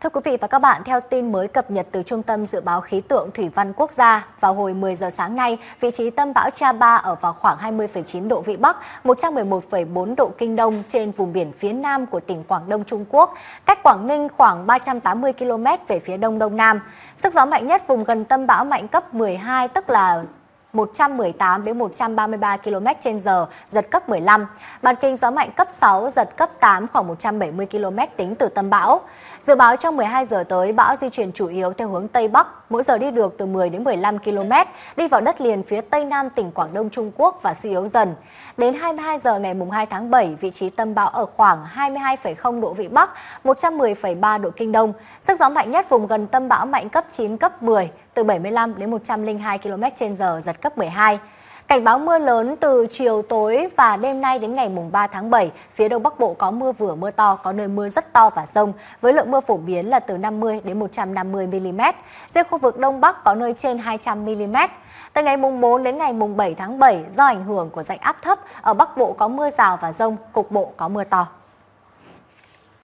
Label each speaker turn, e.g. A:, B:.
A: Thưa quý vị và các bạn, theo tin mới cập nhật từ Trung tâm Dự báo Khí tượng Thủy văn Quốc gia, vào hồi 10 giờ sáng nay, vị trí tâm bão Cha Ba ở vào khoảng 20,9 độ Vĩ Bắc, 111,4 độ Kinh Đông trên vùng biển phía nam của tỉnh Quảng Đông Trung Quốc, cách Quảng Ninh khoảng 380 km về phía đông đông nam. Sức gió mạnh nhất vùng gần tâm bão mạnh cấp 12, tức là 118 đến 133 km h giật cấp 15. Bàn kinh gió mạnh cấp 6, giật cấp 8 khoảng 170 km tính từ tâm bão. Dự báo trong 12 giờ tới, bão di chuyển chủ yếu theo hướng Tây Bắc, mỗi giờ đi được từ 10 đến 15 km, đi vào đất liền phía Tây Nam tỉnh Quảng Đông Trung Quốc và suy yếu dần. Đến 22 giờ ngày 2 tháng 7, vị trí tâm bão ở khoảng 22,0 độ Vĩ Bắc, 110,3 độ Kinh Đông. Sức gió mạnh nhất vùng gần tâm bão mạnh cấp 9, cấp 10, từ 75 đến 102 km/h giật cấp 12. Cảnh báo mưa lớn từ chiều tối và đêm nay đến ngày mùng 3 tháng 7, phía Đông Bắc Bộ có mưa vừa mưa to, có nơi mưa rất to và rông, với lượng mưa phổ biến là từ 50 đến 150 mm. Riêng khu vực Đông Bắc có nơi trên 200 mm. Từ ngày mùng 4 đến ngày mùng 7 tháng 7, do ảnh hưởng của dạnh áp thấp, ở Bắc Bộ có mưa rào và rông, cục bộ có mưa to.